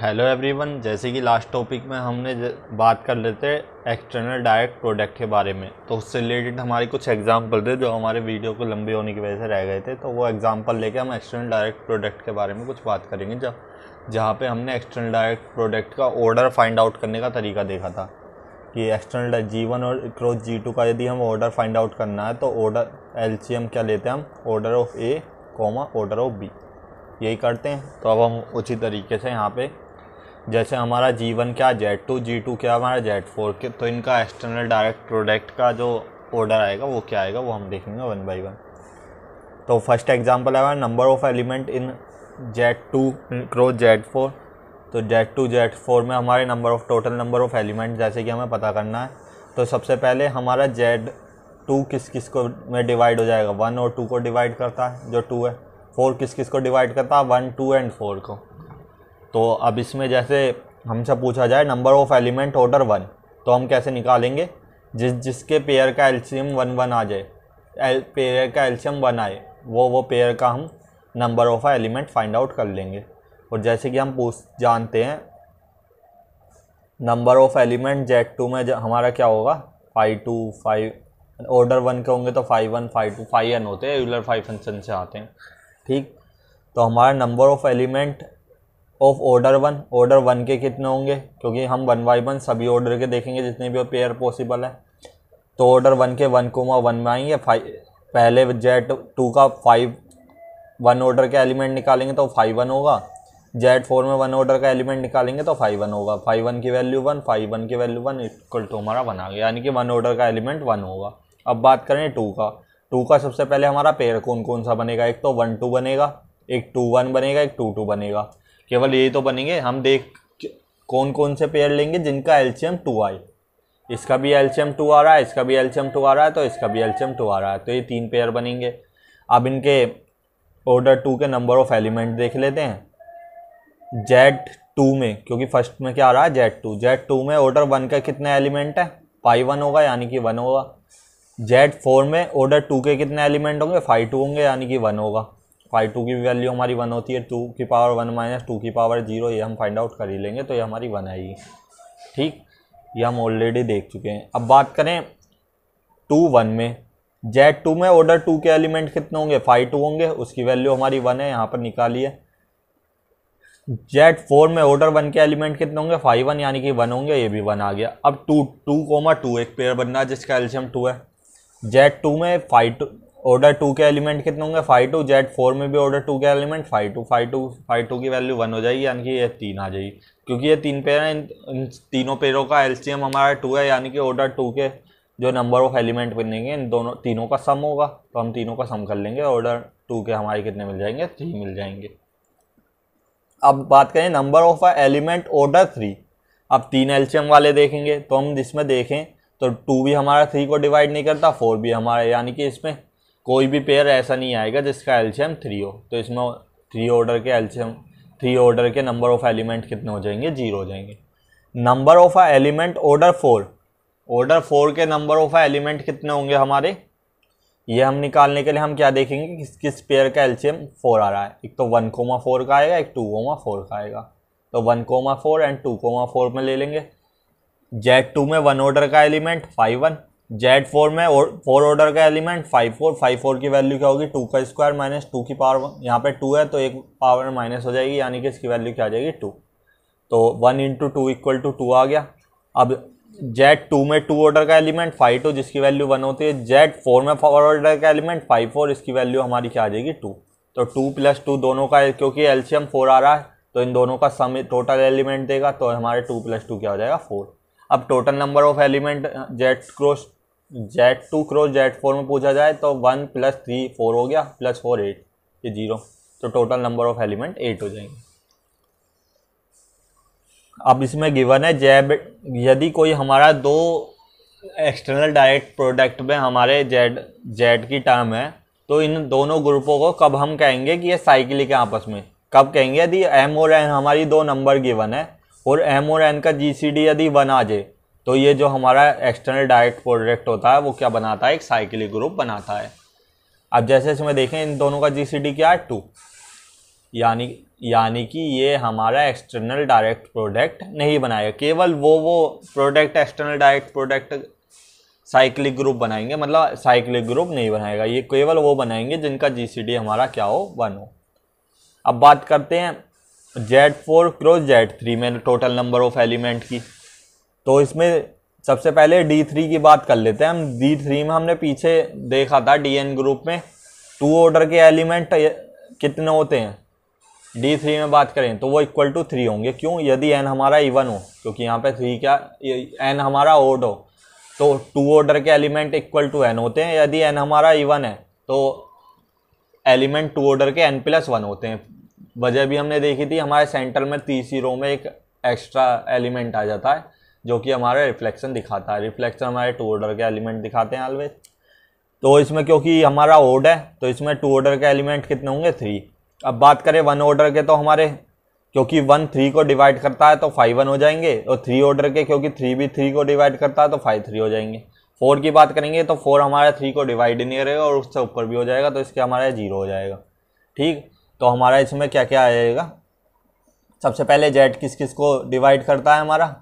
hello everyone जैसे कि last topic में हमने बात कर लेते हैं एक्सटर्नल डायरेक्ट प्रोडक्ट के बारे में तो उससे रिलेटेड हमारे कुछ एग्जांपल थे जो हमारे वीडियो को लंबे होने की वजह से रह गए थे तो वो एग्जांपल लेके हम एक्सटर्नल डायरेक्ट प्रोडक्ट के बारे में कुछ बात करेंगे जब जहाँ पे हमने एक्सटर्नल डायरेक्ट प्रोडक्ट का ऑर्डर फाइंड आउट करने का तरीका देखा था कि एक्सटर्नल जी वन और क्रोथ जी टू का यदि हम ऑर्डर फाइंड आउट करना है तो ऑर्डर एल क्या लेते हैं हम order of A comma order of B यही करते हैं तो अब हम उसी तरीके से यहाँ पे जैसे हमारा जीवन क्या जेड टू जी टू क्या हमारा जेड फोर के तो इनका एक्सटर्नल डायरेक्ट प्रोडक्ट का जो ऑर्डर आएगा वो क्या आएगा वो हम देखेंगे वन बाई वन तो फर्स्ट एग्जाम्पल है number of element in Z two cross Z four तो जेड टू जेड फोर में हमारे number of total number of element जैसे कि हमें पता करना है तो सबसे पहले हमारा जेड टू किस किस को में डिवाइड हो जाएगा वन और टू को डिवाइड करता है जो टू है फोर किस किस को डिवाइड करता है वन टू एंड फोर को तो अब इसमें जैसे हमसे पूछा जाए number of element order one तो हम कैसे निकालेंगे जिस जिसके पेयर का एल्शियम वन वन आ जाए एल पेयर का एल्शियम वन आए वो वो पेयर का हम number of element find out कर लेंगे और जैसे कि हम पूछ जानते हैं number of element Z two में हमारा क्या होगा five two five order one के होंगे तो five one five two five N होते हैं एगुलर फाइव फंक्शन से आते हैं ठीक तो हमारा number of element of order one order one के कितने होंगे क्योंकि हम वन बाई वन सभी ऑर्डर के देखेंगे जितने भी पेयर पॉसिबल है तो ऑर्डर वन के वन कोमा वन में आएंगे फाइव पहले जेड टू का फाइव वन ऑर्डर का एलिमेंट निकालेंगे तो फाइव वन होगा जेड फोर में वन ऑर्डर का एलिमेंट निकालेंगे तो फाइव वन होगा फाइव वन की वैल्यू वन फाइव वन की वैल्यू वन इक्वल टू हमारा वन आ गया यानी कि वन ऑर्डर का एलिमेंट वन होगा अब बात करें टू का टू का सबसे पहले हमारा पेयर कौन कौन सा बनेगा एक तो वन टू बनेगा एक टू वन बनेगा एक टू टू बनेगा केवल यही तो बनेंगे हम देख कौन कौन से पेयर लेंगे जिनका एल्शियम टू आई इसका भी एल्शियम टू आ रहा है इसका भी एल्शियम टू आ रहा है तो इसका भी एल्शियम टू आ रहा है तो ये तीन पेयर बनेंगे अब इनके ऑर्डर टू के नंबर ऑफ एलिमेंट देख लेते हैं जेड टू में क्योंकि फर्स्ट में क्या आ रहा है जेड टू जेड टू में ऑर्डर वन का कितना एलिमेंट है पाई वन होगा यानी कि वन होगा जेड फोर में ऑर्डर टू के कितने एलिमेंट होंगे फाइव टू होंगे यानी कि वन होगा फाइव टू की वैल्यू हमारी वन होती है टू की पावर वन माइनस टू की पावर जीरो ये हम फाइंड आउट कर ही लेंगे तो ये हमारी वन आएगी ठीक ये हम ऑलरेडी देख चुके हैं अब बात करें टू वन में जेड टू में ऑर्डर टू के एलिमेंट कितने होंगे फाइव टू होंगे उसकी वैल्यू हमारी वन है यहाँ पर निकालिए जेड फोर में ऑर्डर वन के एलिमेंट कितने होंगे फाइव वन यानी कि वन होंगे ये भी वन आ गया अब टू टू कोमा टू एक पेयर बनना है जिसका एल्शियम टू है जेड टू में फाइव टू ऑर्डर टू के एलिमेंट कितने होंगे फाइव टू जेड फोर में भी ऑर्डर टू के element five two five two five two की वैल्यू वन हो जाएगी यानी कि ये तीन आ जाएगी क्योंकि ये तीन पेयर हैं इन, तीनों पेयरों का एलसीएम हमारा टू है यानी कि ऑर्डर टू के जो नंबर ऑफ एलिमेंट बनेंगे इन दोनों तीनों का सम होगा तो हम तीनों का सम कर लेंगे ऑर्डर टू के हमारे कितने मिल जाएंगे थ्री मिल जाएंगे अब बात करें number of element order three अब तीन एल्शियम वाले देखेंगे तो हम इसमें देखें तो टू भी हमारा थ्री को डिवाइड नहीं करता फोर भी हमारा यानी कि इसमें कोई भी पेयर ऐसा नहीं आएगा जिसका एल्शियम थ्री हो तो इसमें थ्री ऑर्डर के एल्शियम थ्री ऑर्डर के नंबर ऑफ एलिमेंट कितने हो जाएंगे जीरो हो जाएंगे number of uh element order four order four के नंबर ऑफ आ एलिमेंट कितने होंगे हमारे ये हम निकालने के लिए हम क्या देखेंगे किस किस पेयर का एल्शियम फोर आ रहा है एक तो वन कोमा फोर का आएगा एक टू कोमा फोर का आएगा तो one comma four and two comma four में ले लेंगे जेड टू में वन ऑर्डर का element five one Z four में और फोर ऑर्डर का element five four five four की वैल्यू क्या होगी टू का स्क्वायर माइनस टू की पावर यहाँ पे टू है तो एक पावर माइनस हो जाएगी यानी कि इसकी वैल्यू क्या आ जाएगी टू तो one into two equal to two आ गया अब जेड टू में टू ऑर्डर का एलिमेंट फाइव टू जिसकी वैल्यू वन होती है जेड फोर में फोर ऑर्डर का एलिमेंट फाइव फोर इसकी वैल्यू हमारी क्या आ जाएगी टू तो टू प्लस टू दोनों का क्योंकि एल्शियम फोर आ रहा है तो इन दोनों का सम टोटल एलिमेंट देगा तो हमारे टू प्लस टू क्या हो जाएगा फोर अब total number of element Z cross Z two cross Z four में पूछा जाए तो वन प्लस थ्री फोर हो गया प्लस फोर एट ये जीरो तो total number of element eight हो जाएंगे अब इसमें गिवन है जेब यदि कोई हमारा दो एक्सटर्नल डायरेक्ट प्रोडक्ट में हमारे जेड जेड की टर्म है तो इन दोनों ग्रुपों को कब हम कहेंगे कि ये साइकिल है आपस में कब कहेंगे यदि एम और एन हमारी दो नंबर गिवन है और एम और एन का जीसीडी यदि वन आ जाए तो ये जो हमारा एक्सटर्नल डायरेक्ट प्रोडक्ट होता है वो क्या बनाता है एक साइकिलिक ग्रुप बनाता है अब जैसे इसमें देखें इन दोनों का जीसीडी क्या है टू यानी यानी कि ये हमारा एक्सटर्नल डायरेक्ट प्रोडक्ट नहीं बनाएगा केवल वो वो product external direct product cyclic group बनाएंगे मतलब साइक्लिक ग्रुप नहीं बनाएगा ये केवल वो बनाएंगे जिनका जीसीडी हमारा क्या हो वन हो अब बात करते हैं Z four cross Z three में टोटल नंबर ऑफ एलिमेंट की तो इसमें सबसे पहले डी थ्री की बात कर लेते हैं हम डी थ्री में हमने पीछे देखा था डी एन ग्रुप में टू ऑर्डर के एलिमेंट कितने होते हैं डी थ्री में बात करें तो वो इक्वल टू थ्री होंगे क्यों यदि एन हमारा इवन हो क्योंकि यहाँ पे थ्री क्या एन हमारा ओड हो तो टू ऑर्डर के एलिमेंट इक्वल टू एन होते हैं यदि एन हमारा इवन है तो एलिमेंट टू ऑर्डर के एन प्लस वन होते हैं वजह भी हमने देखी थी हमारे सेंटर में तीसरी रो में एक एक्स्ट्रा एलिमेंट आ जाता है जो कि हमारा रिफ्लेक्शन दिखाता है रिफ्लेक्शन हमारे टू ऑर्डर के एलिमेंट दिखाते हैं ऑलवेज तो इसमें क्योंकि हमारा ओड है तो इसमें टू ऑर्डर के एलिमेंट कितने होंगे थ्री अब बात करें वन ऑर्डर के तो हमारे क्योंकि वन थ्री को डिवाइड करता है तो फाइव वन हो जाएंगे और थ्री ऑर्डर के क्योंकि थ्री भी थ्री को डिवाइड करता है तो फाइव थ्री हो जाएंगे फोर की बात करेंगे तो फोर हमारे थ्री को डिवाइड नहीं करेगा और उससे ऊपर भी हो जाएगा तो इसके हमारा जीरो हो जाएगा ठीक तो हमारा इसमें क्या क्या आएगा सबसे पहले जेड किस किस को डिवाइड करता है हमारा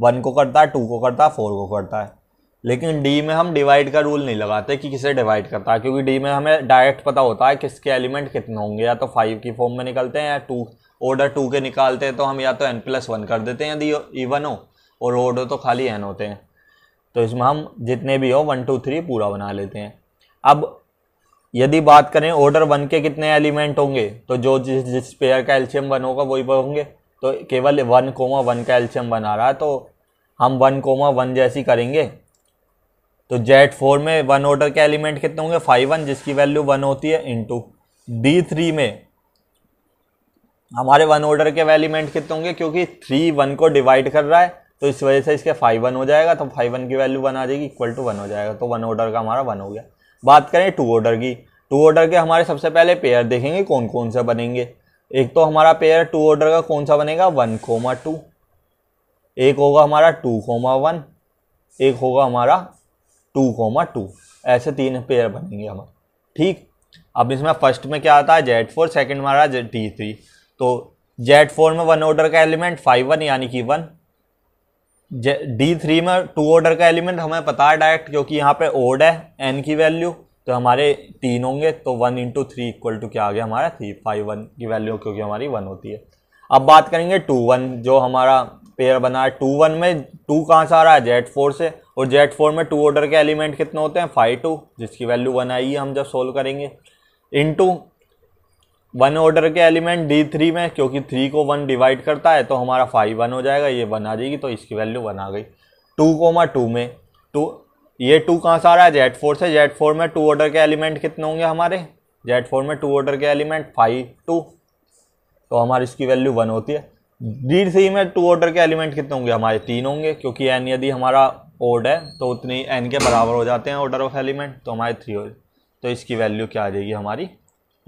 वन को करता है टू को करता है फोर को करता है लेकिन डी में हम डिवाइड का रूल नहीं लगाते कि किसे डिवाइड करता है क्योंकि डी में हमें डायरेक्ट पता होता है किसके एलिमेंट कितने होंगे या तो फाइव की फॉर्म में निकलते हैं या टू ऑर्डर टू के निकालते हैं तो हम या तो एन प्लस वन कर देते हैं यदि इवन हो और ऑर्डर तो खाली एन होते हैं तो इसमें हम जितने भी हो वन टू थ्री पूरा बना लेते हैं अब यदि बात करें ऑर्डर वन के कितने एलिमेंट होंगे तो जो जिस जिस पेयर का एल्शियम वन होगा वही होंगे तो केवल वन कोमा वन का एल्शियम वन आ रहा है तो हम वन कोमा वन जैसी करेंगे तो जेड फोर में वन ऑर्डर के एलिमेंट कितने होंगे फाइव वन जिसकी वैल्यू वन होती है इंटू डी थ्री में हमारे वन ऑर्डर के एलिमेंट कितने होंगे क्योंकि थ्री वन को डिवाइड कर रहा है तो इस वजह से इसके फाइव वन हो जाएगा तो फाइव वन की वैल्यू वन आ जाएगी इक्वल टू वन हो जाएगा तो वन ऑर्डर का हमारा वन हो गया बात करें टू ऑर्डर की टू ऑर्डर के हमारे सबसे पहले पेयर देखेंगे कौन कौन से बनेंगे एक तो हमारा पेयर टू ऑर्डर का कौन सा बनेगा वन कोमा टू एक होगा हमारा टू कोमा वन एक होगा हमारा टू कोमा टू ऐसे तीन पेयर बनेंगे हमारे ठीक अब इसमें फर्स्ट में क्या आता है जेड फोर सेकेंड हमारा टी थ्री तो जेड फोर में वन ऑर्डर का एलिमेंट फाइव वन यानी कि वन डी थ्री में टू ऑर्डर का एलिमेंट हमें पता है डायरेक्ट क्योंकि यहाँ पे ओड है एन की वैल्यू तो हमारे तीन होंगे तो one into three equal to क्या आ गया हमारा थ्री फाइव वन की वैल्यू क्योंकि हमारी वन होती है अब बात करेंगे टू वन जो हमारा पेयर बना है टू वन में टू कहाँ से आ रहा है जेड फोर से और जेड फोर में टू ऑर्डर के एलिमेंट कितने होते हैं फाइव टू जिसकी वैल्यू वन आई है हम जब सोल्व करेंगे इंटू वन ऑर्डर के एलिमेंट डी थ्री में क्योंकि थ्री को वन डिवाइड करता है तो हमारा फाइव वन हो जाएगा ये वन आ जाएगी तो इसकी वैल्यू वन आ गई टू कोमा टू में टू तो ये टू कहाँ से आ रहा है जेड फोर से जेड फोर में टू ऑर्डर के एलिमेंट कितने होंगे हमारे जेड फोर में टू ऑर्डर के एलिमेंट फाइव टू तो हमारी इसकी वैल्यू वन होती है डी थ्री में टू ऑर्डर के एलिमेंट कितने होंगे हमारे तीन होंगे क्योंकि एन यदि हमारा ओड है तो उतनी एन के बराबर हो जाते हैं ऑर्डर ऑफ एलिमेंट तो हमारे थ्री हो तो इसकी वैल्यू क्या आ जाएगी हमारी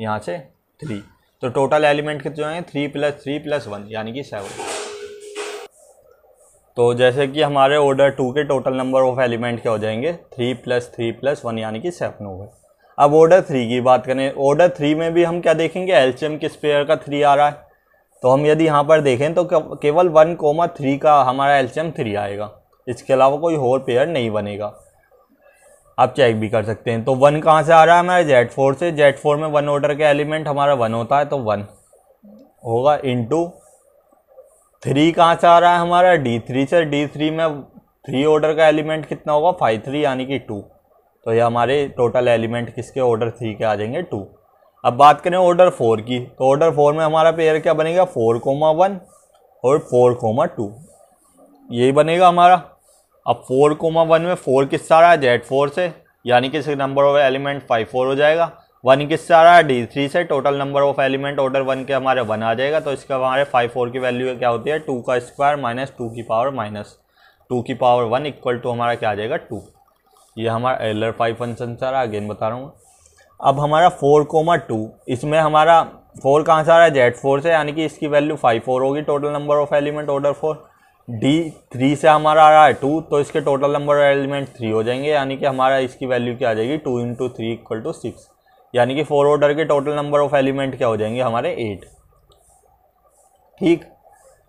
यहाँ से थ्री तो टोटल एलिमेंट के जो हैं three plus three plus one यानी कि सेवन तो जैसे कि हमारे ऑर्डर टू के टोटल नंबर ऑफ एलिमेंट क्या हो जाएंगे three plus three plus one यानी कि सेवन हो गए अब ऑर्डर थ्री की बात करें ऑर्डर थ्री में भी हम क्या देखेंगे एल्शियम किस पेयर का थ्री आ रहा है तो हम यदि यहाँ पर देखें तो केवल वन कोमा थ्री का हमारा एल्शियम थ्री आएगा इसके अलावा कोई और पेयर नहीं बनेगा आप चेक भी कर सकते हैं तो वन तो कहाँ से आ रहा है हमारा जेड फोर से जेड फोर में वन ऑर्डर का एलिमेंट हमारा वन होता है तो वन होगा इंटू थ्री कहाँ से आ रहा है हमारा डी थ्री से डी थ्री में थ्री ऑर्डर का एलिमेंट कितना होगा फाइव थ्री यानी कि टू तो ये हमारे टोटल एलिमेंट किसके ऑर्डर थ्री के आ जाएंगे टू अब बात करें ऑर्डर फोर की तो ऑर्डर फोर में हमारा पेयर क्या बनेगा फोर कोमा वन और फोर कोमा टू यही बनेगा हमारा अब फोर कोमा वन में फोर किससे आ रहा है जेड फोर से यानी कि number of element five four हो जाएगा वन किससे आ रहा है डी थ्री से total number of element order one के हमारे वन आ जाएगा तो इसका हमारे फाइव फोर की वैल्यू क्या होती है टू का स्क्वायर माइनस टू की पावर माइनस टू की पावर वन इक्वल टू हमारा क्या आ जाएगा टू ये हमारा एलर फाइव फंक्शन से आ रहा है अगेन बता रहा हूँ अब हमारा फोर कोमा टू इसमें हमारा फोर कहाँ से आ रहा है जेड फोर से यानी कि इसकी वैल्यू फाइव फोर होगी total number of element order four D three से हमारा आ रहा है टू तो इसके total number of element three हो जाएंगे यानी कि हमारा इसकी वैल्यू क्या आ जाएगी two into three equal to six यानी कि फोर ऑर्डर के टोटल नंबर ऑफ एलिमेंट क्या हो जाएंगे हमारे एट ठीक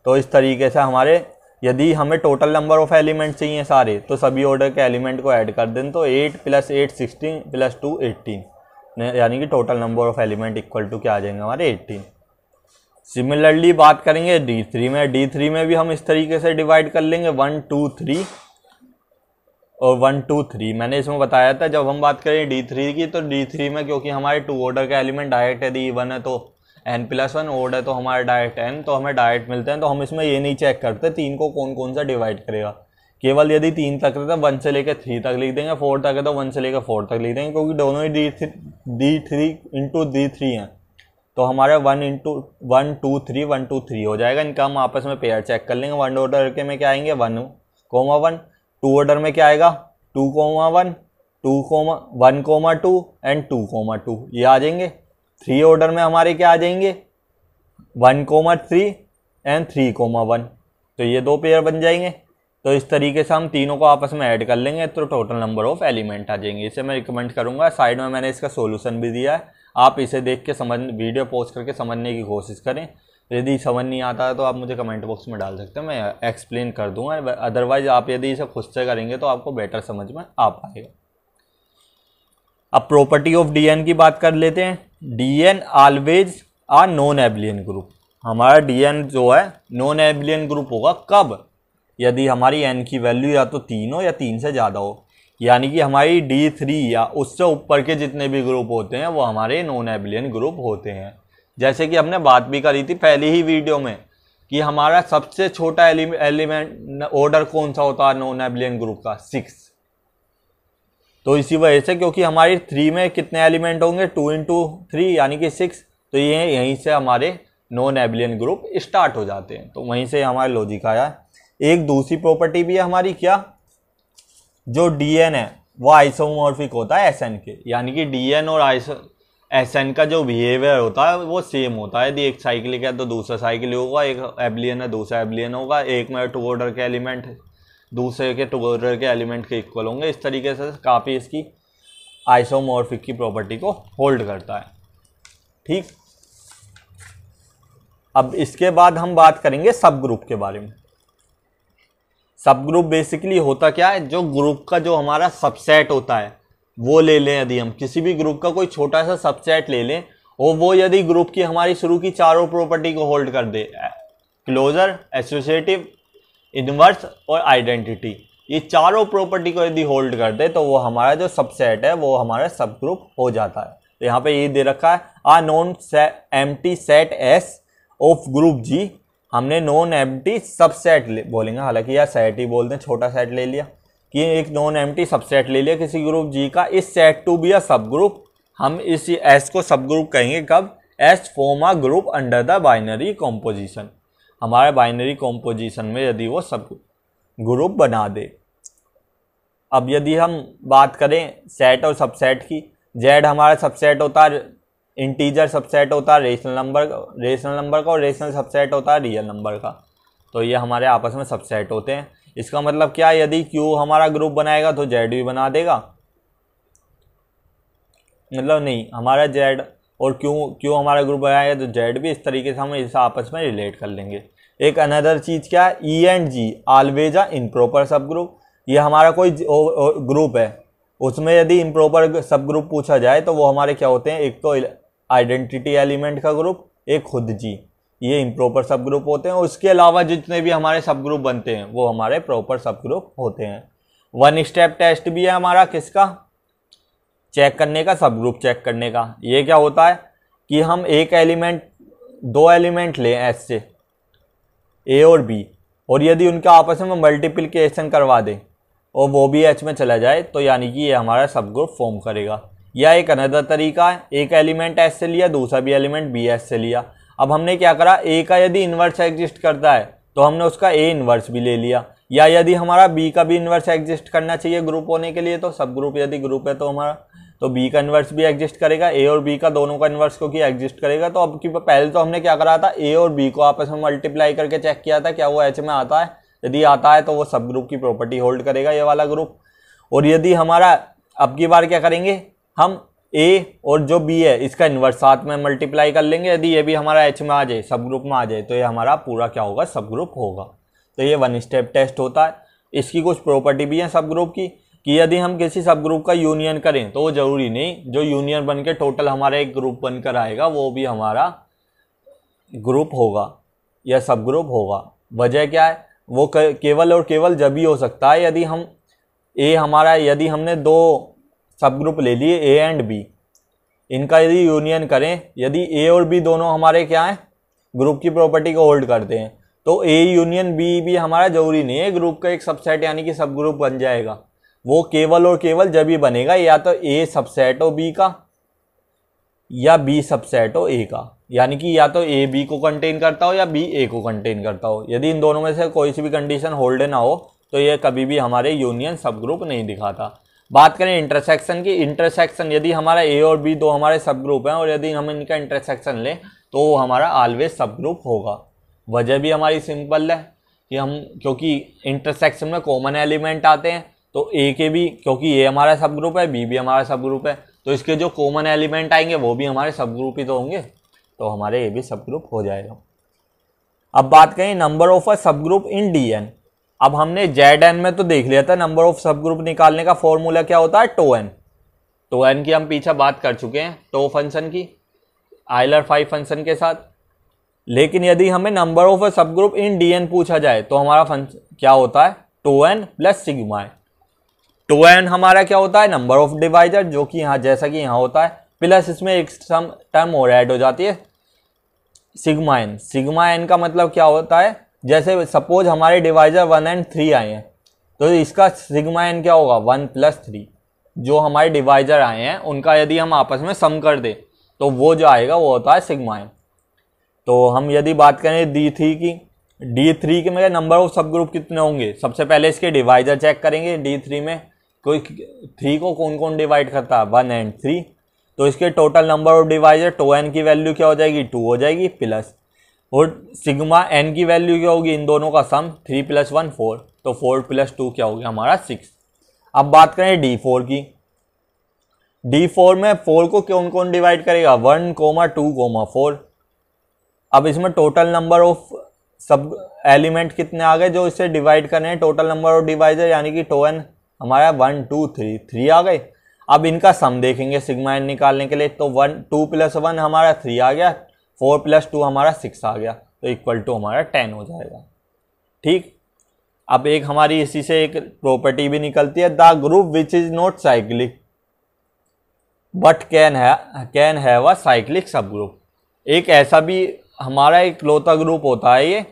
तो इस तरीके से हमारे यदि हमें टोटल नंबर ऑफ एलिमेंट चाहिए सारे तो सभी ऑर्डर के एलिमेंट को ऐड कर दें तो eight plus eight sixteen plus two eighteen यानी कि total number of element equal to क्या आ जाएंगे हमारे एट्टीन सिमिलरली बात करेंगे डी थ्री में डी थ्री में भी हम इस तरीके से डिवाइड कर लेंगे वन टू थ्री और वन टू थ्री मैंने इसमें बताया था जब हम बात करें डी थ्री की तो डी थ्री में क्योंकि हमारे टू ऑर्डर का एलिमेंट डायरेक्ट डी वन है तो एन प्लस वन ऑर्डर तो हमारे डायरेक्ट एन तो हमें डायरेक्ट मिलते हैं तो हम इसमें ये नहीं चेक करते तीन को कौन कौन सा डिवाइड करेगा केवल यदि तीन तक है तो वन से लेकर थ्री तक लिख देंगे फोर तक है तो वन से लेकर फोर तक लिख देंगे क्योंकि दोनों ही D three D three into D three हैं तो हमारा one into one two three one two three हो जाएगा इनका हम आपस में पेयर चेक कर लेंगे वन ऑर्डर के में क्या आएंगे one comma one two order में क्या आएगा two comma one two comma one comma two and two comma two ये आ जाएंगे थ्री ऑर्डर में हमारे क्या आ जाएंगे one comma three and three comma one तो ये दो पेयर बन जाएंगे तो इस तरीके से हम तीनों को आपस में ऐड कर लेंगे तो टोटल नंबर ऑफ एलिमेंट आ जाएंगे इसे मैं रिकमेंड करूँगा साइड में मैंने इसका सोल्यूशन भी दिया है आप इसे देख के समझ वीडियो पोस्ट करके समझने की कोशिश करें यदि समझ नहीं आता है तो आप मुझे कमेंट बॉक्स में डाल सकते हैं मैं एक्सप्लेन कर दूंगा अदरवाइज आप यदि इसे खुद से करेंगे तो आपको बेटर समझ में आ पाएगा अब प्रॉपर्टी ऑफ डीएन की बात कर लेते हैं DN always a non abelian group हमारा डीएन जो है नॉन एबिलियन ग्रुप होगा कब यदि हमारी एन की वैल्यू या तो तीन हो या तीन से ज़्यादा हो यानी कि हमारी डी थ्री या उससे ऊपर के जितने भी ग्रुप होते हैं वो हमारे नॉन एबिलियन ग्रुप होते हैं जैसे कि हमने बात भी करी थी पहली ही वीडियो में कि हमारा सबसे छोटा एलिमेंट ऑर्डर कौन सा होता है नॉन एबिलियन ग्रुप का सिक्स तो इसी वजह से क्योंकि हमारी थ्री में कितने एलिमेंट होंगे टू इंटू थ्री यानी कि सिक्स तो ये यहीं से हमारे नॉन एबिलियन ग्रुप स्टार्ट हो जाते हैं तो वहीं से हमारे लॉजिक आया एक दूसरी प्रॉपर्टी भी है हमारी क्या जो डीएन है वो आइसोमोरफिक होता है एसएन के यानी कि डीएन और आइसो एसएन का जो बिहेवियर होता है वो सेम होता है यदि एक साइकिलिक है तो दूसरा साइकिल होगा एक एबलियन है दूसरा एबलियन होगा एक में टू ऑर्डर के एलिमेंट दूसरे के टू ऑर्डर के एलिमेंट के इक्वल होंगे इस तरीके से काफ़ी इसकी आइसोमोरफिक की प्रॉपर्टी को होल्ड करता है ठीक अब इसके बाद हम बात करेंगे सब ग्रुप के बारे में सब ग्रुप बेसिकली होता क्या है जो ग्रुप का जो हमारा सबसेट होता है वो ले लें यदि हम किसी भी ग्रुप का कोई छोटा सा सबसेट ले लें और वो यदि ग्रुप की हमारी शुरू की चारों प्रॉपर्टी को होल्ड कर दे क्लोजर एसोसिएटिव इनवर्स और आइडेंटिटी ये चारों प्रॉपर्टी को यदि होल्ड कर दे तो वो हमारा जो सबसेट है वो हमारा सब ग्रुप हो जाता है तो यहाँ पे ये दे रखा है आ नॉन से empty set S of group G हमने नॉन एम्प्टी सबसेट बोलेंगे हालांकि या सेट ही बोलते हैं छोटा सेट ले लिया कि एक नॉन एम्प्टी सबसेट ले लिया किसी ग्रुप जी का इस सेट टू बी या सब ग्रुप हम इस एस को सब ग्रुप कहेंगे कब S form a group under the binary composition हमारे बाइनरी कॉम्पोजिशन में यदि वो सब ग्रुप बना दे अब यदि हम बात करें सेट और सबसेट की जेड हमारा सबसेट होता है इंटीजर सबसेट होता है रेशनल नंबर रेशनल नंबर का और रेशनल सबसेट होता है रियल नंबर का तो ये हमारे आपस में सबसेट होते हैं इसका मतलब क्या है यदि क्यू हमारा ग्रुप बनाएगा तो जेड भी बना देगा मतलब नहीं हमारा जेड और क्यू क्यू हमारा ग्रुप बनाएगा तो जेड भी इस तरीके से हम इस आपस में रिलेट कर लेंगे एक अनदर चीज़ क्या है E and G always a improper subgroup ये हमारा कोई ग्रुप है उसमें यदि इम्प्रॉपर सब ग्रुप पूछा जाए तो वो हमारे क्या होते हैं एक तो आइडेंटिटी एलिमेंट का ग्रुप एक खुद जी ये इम्प्रॉपर सब ग्रुप होते हैं उसके अलावा जितने भी हमारे सब ग्रुप बनते हैं वो हमारे प्रॉपर सब ग्रुप होते हैं वन स्टेप टेस्ट भी है हमारा किसका चेक करने का सब ग्रुप चेक करने का ये क्या होता है कि हम एक एलिमेंट दो एलिमेंट लें एस से ए और बी और यदि उनका आपस में मल्टीप्लिकेशन करवा दें और वो भी एच में चला जाए तो यानी कि ये हमारा सब ग्रुप फॉर्म करेगा या एक अनदर तरीका है एक एलिमेंट एस से लिया दूसरा भी एलिमेंट बी एस से लिया अब हमने क्या करा ए का यदि इन्वर्स एग्जिस्ट करता है तो हमने उसका ए इन्वर्स भी ले लिया या यदि हमारा बी का भी इन्वर्स एग्जिस्ट करना चाहिए ग्रुप होने के लिए तो सब ग्रुप यदि ग्रुप है तो हमारा तो बी का इन्वर्स भी एग्जिस्ट करेगा ए और बी का दोनों का इन्वर्स क्योंकि एग्जिस्ट करेगा तो अब की पहले तो हमने क्या करा था ए और बी को आपस में मल्टीप्लाई करके चेक किया था क्या वो एच में आता है यदि आता है तो वो सब ग्रुप की प्रॉपर्टी होल्ड करेगा ये वाला ग्रुप और यदि हमारा अब की बार क्या करेंगे हम ए और जो बी है इसका इन्वर्स साथ में मल्टीप्लाई कर लेंगे यदि ये भी हमारा एच में आ जाए सब ग्रुप में आ जाए तो ये हमारा पूरा क्या होगा सब ग्रुप होगा तो ये वन स्टेप टेस्ट होता है इसकी कुछ प्रॉपर्टी भी है सब ग्रुप की कि यदि हम किसी सब ग्रुप का यूनियन करें तो वो जरूरी नहीं जो यूनियन बन के टोटल हमारा एक ग्रुप बनकर आएगा वो भी हमारा ग्रुप होगा या सब ग्रुप होगा वजह क्या है वो केवल और केवल जब ही हो सकता है यदि हम ए हमारा यदि हमने दो सब ग्रुप ले लिए ए एंड बी इनका यदि यूनियन करें यदि ए और बी दोनों हमारे क्या हैं ग्रुप की प्रॉपर्टी को होल्ड करते हैं तो ए यूनियन बी भी हमारा जरूरी नहीं है ग्रुप का एक सबसेट यानी कि सब ग्रुप बन जाएगा वो केवल और केवल जब ही बनेगा या तो ए सबसेट हो बी का या बी सबसेट हो ए का यानी कि या तो ए बी को कंटेन करता हो या बी ए को कंटेन करता हो यदि इन दोनों में से कोई सी भी कंडीशन होल्ड ना हो तो ये कभी भी हमारे यूनियन सब ग्रुप नहीं दिखाता बात करें इंटरसेक्शन की इंटरसेक्शन यदि हमारा ए और बी दो हमारे सब ग्रुप हैं और यदि हम इनका इंटरसेक्शन लें तो वो हमारा ऑलवेज सब ग्रुप होगा वजह भी हमारी सिंपल है कि हम क्योंकि इंटरसेक्शन में कॉमन एलिमेंट आते हैं तो ए के भी क्योंकि ए हमारा सब ग्रुप है बी भी हमारा सब ग्रुप है तो इसके जो कॉमन एलिमेंट आएंगे वो भी हमारे सब ग्रुप ही तो होंगे तो हमारे ए भी सब ग्रुप हो जाएगा अब बात करें नंबर ऑफ अ सब ग्रुप इन डी एन अब हमने जेड एन में तो देख लिया था नंबर ऑफ सब ग्रुप निकालने का फॉर्मूला क्या होता है टो एन टो एन की हम पीछे बात कर चुके हैं टो फंक्शन की आइलर फाइव फंक्शन के साथ लेकिन यदि हमें नंबर ऑफ सब ग्रुप इन डी एन पूछा जाए तो हमारा फंक्शन क्या होता है tau N plus sigma N tau N हमारा क्या होता है नंबर ऑफ डिवाइजर जो कि यहाँ जैसा कि यहाँ होता है प्लस इसमें एक सम टर्म और ऐड हो जाती है सिग्मा एन सिग्मा एन का मतलब क्या होता है जैसे सपोज हमारे डिवाइजर वन एंड थ्री आए हैं तो इसका सिग्मा एन क्या होगा वन प्लस थ्री जो हमारे डिवाइजर आए हैं उनका यदि हम आपस में सम कर दें तो वो जो आएगा वो होता है सिग्मा एन तो हम यदि बात करें डी थ्री की डी थ्री के मेरे नंबर ऑफ सब ग्रुप कितने होंगे सबसे पहले इसके डिवाइजर चेक करेंगे डी थ्री में कोई थ्री को कौन कौन डिवाइड करता है वन एंड थ्री तो इसके total number of divisor tau N की वैल्यू क्या हो जाएगी टू हो जाएगी प्लस और सिग्मा एन की वैल्यू क्या होगी इन दोनों का sum three plus one four तो फोर प्लस टू क्या हो गया हमारा सिक्स अब बात करें डी फोर की डी फोर में फोर को कौन कौन डिवाइड करेगा one comma two comma four अब इसमें total number of sub element कितने आ गए जो इसे डिवाइड कर रहे हैं टोटल नंबर ऑफ डिवाइजर यानी कि एन हमारा वन टू थ्री थ्री आ गए अब इनका सम देखेंगे सिग्मा एन निकालने के लिए तो वन टू प्लस वन हमारा थ्री आ गया फोर प्लस टू हमारा सिक्स आ गया तो इक्वल टू हमारा टेन हो जाएगा ठीक अब एक हमारी इसी से एक प्रॉपर्टी भी निकलती है the group which is not cyclic but can है can have a cyclic subgroup एक ऐसा भी हमारा एक लौता ग्रुप होता है ये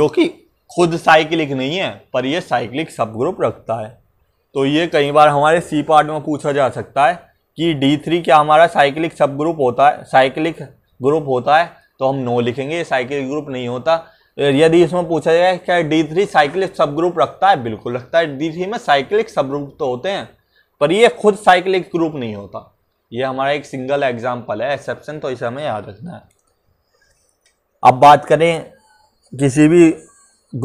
जो कि खुद साइक्लिक नहीं है पर ये साइक्लिक सब ग्रुप रखता है तो ये कई बार हमारे सी पार्ट में पूछा जा सकता है कि डी थ्री क्या हमारा साइक्लिक सब ग्रुप होता है साइक्लिक ग्रुप होता है तो हम नो लिखेंगे साइकिल ग्रुप नहीं होता यदि इसमें पूछा जाए क्या D three cycle subgroup रखता है बिल्कुल रखता है डी थ्री में साइक्लिक सब ग्रुप तो होते हैं पर ये खुद साइकिलिक ग्रुप नहीं होता ये हमारा एक सिंगल एग्जाम्पल है एक्सेप्शन तो इसे हमें याद रखना है अब बात करें किसी भी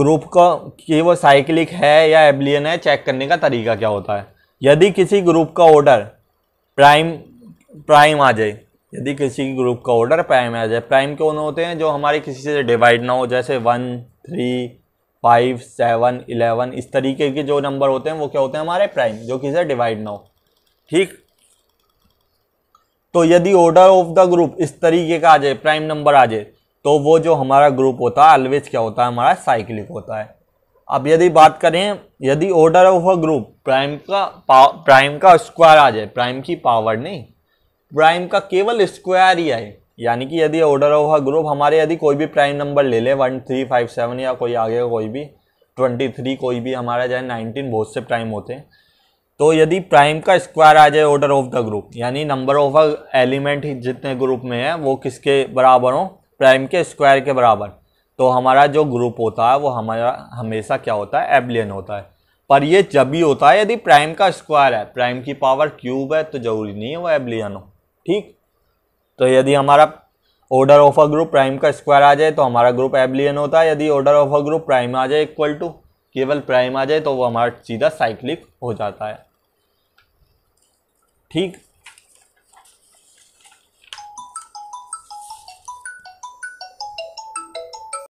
ग्रुप का कि वो साइकिलिक है या एबलियन है चेक करने का तरीका क्या होता है यदि किसी ग्रुप का ऑर्डर प्राइम प्राइम आ जाए यदि किसी ग्रुप का ऑर्डर प्राइम आ जाए प्राइम क्यों होते हैं जो हमारे किसी से डिवाइड ना हो जैसे one three five seven eleven इस तरीके के जो नंबर होते हैं वो क्या होते हैं हमारे प्राइम जो किसी से डिवाइड ना हो ठीक तो यदि ऑर्डर ऑफ द ग्रुप इस तरीके का आ जाए प्राइम नंबर आ जाए तो वो जो हमारा ग्रुप होता है ऑलवेज क्या होता है हमारा साइक्लिक होता है अब यदि बात करें यदि order of a group prime का प्राइम का स्क्वायर आ जाए प्राइम की पावर नहीं प्राइम का केवल स्क्वायर ही आए यानी कि यदि ऑर्डर ऑफ अ ग्रुप हमारे यदि कोई भी प्राइम नंबर ले लें वन थ्री फाइव सेवन या कोई आगे का कोई भी ट्वेंटी थ्री कोई भी हमारा जाए नाइनटीन बहुत से प्राइम होते हैं तो यदि प्राइम का स्क्वायर आ जाए ऑर्डर ऑफ द ग्रुप यानी नंबर ऑफ एलिमेंट जितने ग्रुप में है वो किसके बराबर हो प्राइम के स्क्वायर के बराबर तो हमारा जो ग्रुप होता है वो हमारा हमेशा क्या होता है एबलियन होता है पर ये जब भी होता है यदि प्राइम का स्क्वायर है प्राइम की पावर क्यूब है तो जरूरी नहीं है वो एबलियन हो ठीक तो यदि हमारा order of a group prime का स्क्वायर आ जाए तो हमारा ग्रुप एबलियन होता है यदि order of a group prime आ जाए इक्वल टू केवल प्राइम आ जाए तो वो हमारा सीधा साइक्लिक हो जाता है ठीक